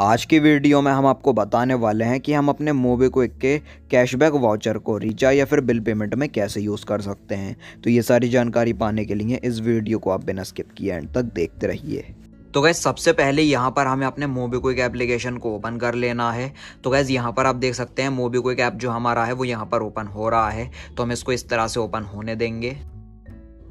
आज की वीडियो में हम आपको बताने वाले हैं कि हम अपने मोबीक्विक के कैशबैक वाउचर को रिचार्ज या फिर बिल पेमेंट में कैसे यूज़ कर सकते हैं तो ये सारी जानकारी पाने के लिए इस वीडियो को आप बिना स्किप किए एंड तक देखते रहिए तो गैस सबसे पहले यहाँ पर हमें अपने मोबीक्विक एप्लीकेशन को ओपन कर लेना है तो गैस यहाँ पर आप देख सकते हैं मोबीक्विक ऐप जो हमारा है वो यहाँ पर ओपन हो रहा है तो हम इसको इस तरह से ओपन होने देंगे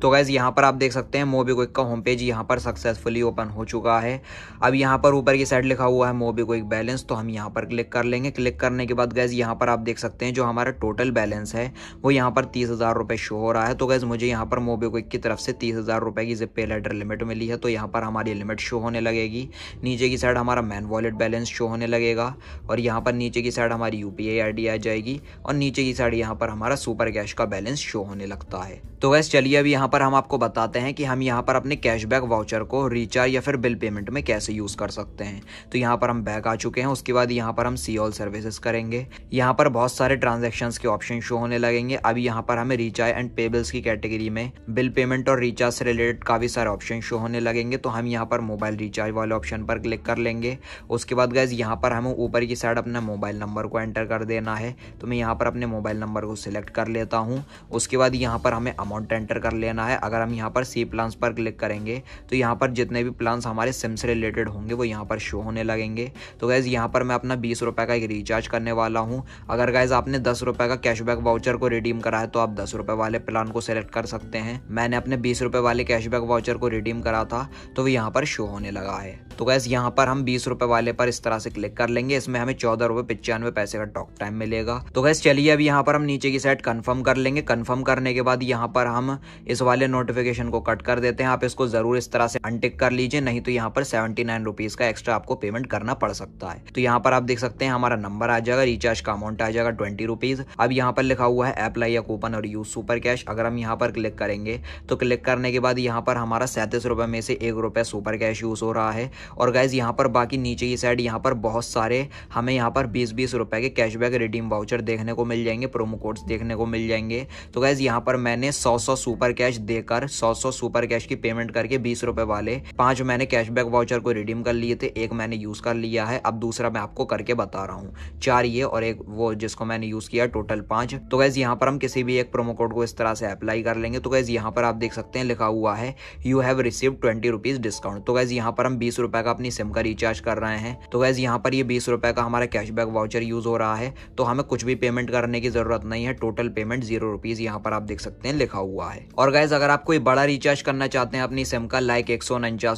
तो गैज़ यहाँ पर आप देख सकते हैं मोबीक्विक का होम पेज यहाँ पर सक्सेसफुली ओपन हो चुका है अब यहाँ पर ऊपर की साइड लिखा हुआ है मोबीक्विक बैलेंस तो हम यहाँ पर क्लिक कर लेंगे क्लिक करने के बाद गैज़ यहाँ पर आप देख सकते हैं जो हमारा टोटल बैलेंस है वो यहाँ पर तीस हज़ार रुपये शो हो रहा है तो गैज़ मुझे यहाँ पर मोबीक्विक की तरफ से तीस हज़ार रुपये की जिप पे लेटर लिमिट मिली है तो यहाँ पर हमारी लिमिट शो होने लगेगी नीचे की साइड हमारा मैन वॉलेट बैलेंस शो होने लगेगा और यहाँ पर नीचे की साइड हमारी यू पी आई आ जाएगी और नीचे की साइड यहाँ पर हमारा सुपर कैश का बैलेंस शो होने लगता है तो गैस चलिए अभी यहाँ यहाँ पर हम आपको बताते हैं कि हम यहाँ पर अपने कैशबैक वाउचर को रिचार्ज या फिर बिल पेमेंट में कैसे यूज़ कर सकते हैं तो यहाँ पर हम बैक आ चुके हैं उसके बाद यहाँ पर हम सी ऑल सर्विसेज करेंगे यहाँ पर बहुत सारे ट्रांजेक्शन के ऑप्शन शो होने लगेंगे अभी यहाँ पर हमें रिचार्ज एंड पेबल्स की कैटेगरी में बिल पेमेंट और रिचार्ज से रिलेटेड काफ़ी सारे ऑप्शन शो होने लगेंगे तो हम यहाँ पर मोबाइल रिचार्ज वाले ऑप्शन पर क्लिक कर लेंगे उसके बाद गैस यहाँ पर हमें ऊपर की साइड अपना मोबाइल नंबर को एंटर कर देना है तो मैं यहाँ पर अपने मोबाइल नंबर को सिलेक्ट कर लेता हूँ उसके बाद यहाँ पर हमें अमाउंट एंटर कर लेना है अगर हम यहाँ पर सी प्लान्स पर क्लिक करेंगे तो यहाँ पर जितने भी प्लान्स हमारे सिम से रिलेटेड होंगे वो यहाँ पर शो होने लगेंगे तो गैज़ यहाँ पर मैं अपना बीस रुपये का एक रिचार्ज करने वाला हूँ अगर गैज़ आपने दस रुपये का कैशबैक वाउचर को रिडीम करा है तो आप दस रुपये वाले प्लान को सेलेक्ट कर सकते हैं मैंने अपने बीस रुपये वाले कैशबैक वाउचर को रिडीम करा था तो वो यहाँ पर शो होने लगा है तो गैस यहाँ पर हम बीस रुपए वाले पर इस तरह से क्लिक कर लेंगे इसमें हमें चौदह रुपए पिचानवे पैसे का टॉक टाइम मिलेगा तो गैस चलिए अब यहाँ पर हम नीचे की साइड कन्फर्म कर लेंगे कन्फर्म करने के बाद यहाँ पर हम इस वाले नोटिफिकेशन को कट कर देते हैं आप इसको जरूर इस तरह से अनटिक कर लीजिए नहीं तो यहाँ पर सेवेंटी नाइन रुपीज का एक्स्ट्रा आपको पेमेंट करना पड़ सकता है तो यहाँ पर आप देख सकते हैं हमारा नंबर आ जाएगा रिचार्ज का अमाउंट आ जाएगा ट्वेंटी रुपीज अब यहाँ पर लिखा हुआ है अप्लाई या कूपन और यूज सुपर कैश अगर हम यहाँ पर क्लिक करेंगे तो क्लिक करने के बाद यहाँ पर हमारा सैंतीस रुपए में से एक सुपर कैश यूज हो रहा है और गाइज यहाँ पर बाकी नीचे की साइड यहाँ पर बहुत सारे हमें यहाँ पर बीस बीस रुपए के कैशबैक रिडीम वाउचर देखने को मिल जाएंगे प्रोमो कोड्स देखने को मिल जाएंगे तो गाइज यहाँ पर मैंने सौ सौ सुपर कैश देकर सौ सौ सुपर कैश की पेमेंट करके बीस रुपए वाले पांच मैंने कैशबैक वाउचर को रिडीम कर लिए थे एक मैंने यूज कर लिया है अब दूसरा मैं आपको करके बता रहा हूँ चार ये और एक वो जिसको मैंने यूज किया टोटल पांच तो गाइज यहाँ पर हम किसी भी एक प्रोमो कोड को इस तरह से अप्लाई कर लेंगे तो गैस यहाँ पर आप देख सकते हैं लिखा हुआ है you have receive twenty rupees discount तो गाइज यहाँ पर हम बीस रुपए रुपए का अपनी सिम का रिचार्ज कर रहे हैं तो गैज़ यहाँ पर ये बीस रुपए का हमारा कैशबैक वाउचर यूज़ हो रहा है तो हमें कुछ भी पेमेंट करने की ज़रूरत नहीं है टोटल पेमेंट जीरो रुपीज़ यहाँ पर आप देख सकते हैं लिखा हुआ है और गैस अगर आप कोई बड़ा रिचार्ज करना चाहते हैं अपनी सिम का लाइक एक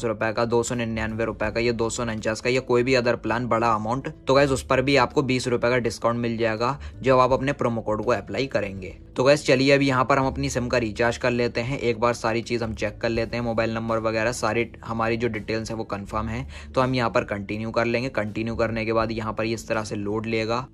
रुपए का दो रुपए का या दो का या कोई भी अदर प्लान बड़ा अमाउंट तो गैस उस पर भी आपको बीस रुपए का डिस्काउंट मिल जाएगा जब आप अपने प्रोमो कोड को अप्लाई करेंगे तो गैस चलिए अभी यहाँ पर हम अपनी सिम का रिचार्ज कर लेते हैं एक बार सारी चीज़ हम चेक कर लेते हैं मोबाइल नंबर वगैरह सारी हमारी जो डिटेल्स है वो कन्फर्म है तो हम यहाँ पर कंटिन्यू कर लेंगे कंटिन्यू करने के बाद यहाँ पर इस तरह से लोड लेगा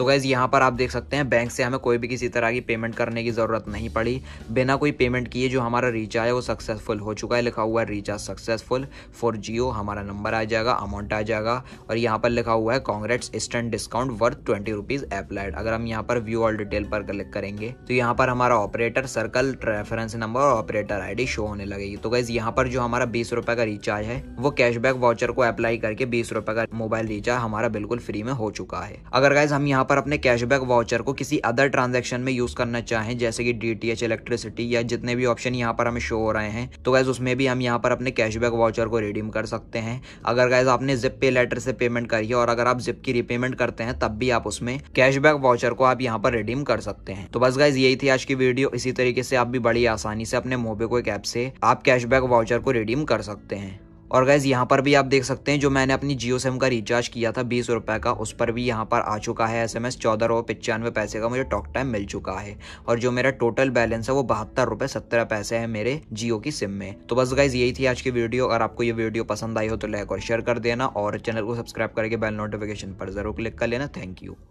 तो गैज़ यहाँ पर आप देख सकते हैं बैंक से हमें कोई भी किसी तरह की पेमेंट करने की ज़रूरत नहीं पड़ी बिना कोई पेमेंट किए जो हमारा रिचार्ज है वो सक्सेसफुल हो चुका है लिखा हुआ है रिचार्ज सक्सेसफुल फॉर जियो हमारा नंबर आ जाएगा अमाउंट आ जाएगा और यहाँ पर लिखा हुआ है congrats instant discount worth twenty rupees applied अगर हम यहाँ पर व्यू ऑल डिटेल पर क्लिक करेंगे तो यहाँ पर हमारा ऑपरेटर सर्कल रेफरेंस नंबर और ऑपरेटर आई शो होने लगेगी तो गैज़ यहाँ पर जो हमारा बीस रुपए का रिचार्ज है वो कैशबैक वाउचर को अप्लाई करके बीस रुपए का मोबाइल रिचार्ज हमारा बिल्कुल फ्री में हो चुका है अगर गैज़ हम यहाँ पर अपने कैशबैक वाउचर को किसी अदर ट्रांजेक्शन में यूज करना चाहें जैसे कि डी इलेक्ट्रिसिटी या जितने भी ऑप्शन यहाँ पर हमें शो हो रहे हैं तो गैस उसमें भी हम यहाँ पर अपने कैशबैक वाउचर को रिडीम कर सकते हैं अगर गैस आपने जिप पे लेटर से पेमेंट करी है और अगर आप जिप की रिपेमेंट करते हैं तब भी आप उसमें कैशबैक वाउचर को आप यहाँ पर रिडीम कर सकते हैं तो बस गाइज यही थी आज की वीडियो इसी तरीके से आप भी बड़ी आसानी से अपने मोबे को एक ऐप से आप कैशबैक वाउचर को रिडीम कर सकते हैं और गैज़ यहाँ पर भी आप देख सकते हैं जो मैंने अपनी जियो सिम का रिचार्ज किया था बीस रुपये का उस पर भी यहाँ पर आ चुका है एस एम एस चौदह रुपये पचानवे पैसे का मुझे टॉक टाइम मिल चुका है और जो मेरा टोटल बैलेंस है वो बहत्तर रुपये सत्रह पैसे है मेरे जियो की सिम में तो बस गैज़ यही थी आज की वीडियो अगर आपको ये वीडियो पसंद आई हो तो लाइक और शेयर कर देना और चैनल को सब्सक्राइब करके बेल नोटिफिकेशन पर जरूर क्लिक कर लेना थैंक यू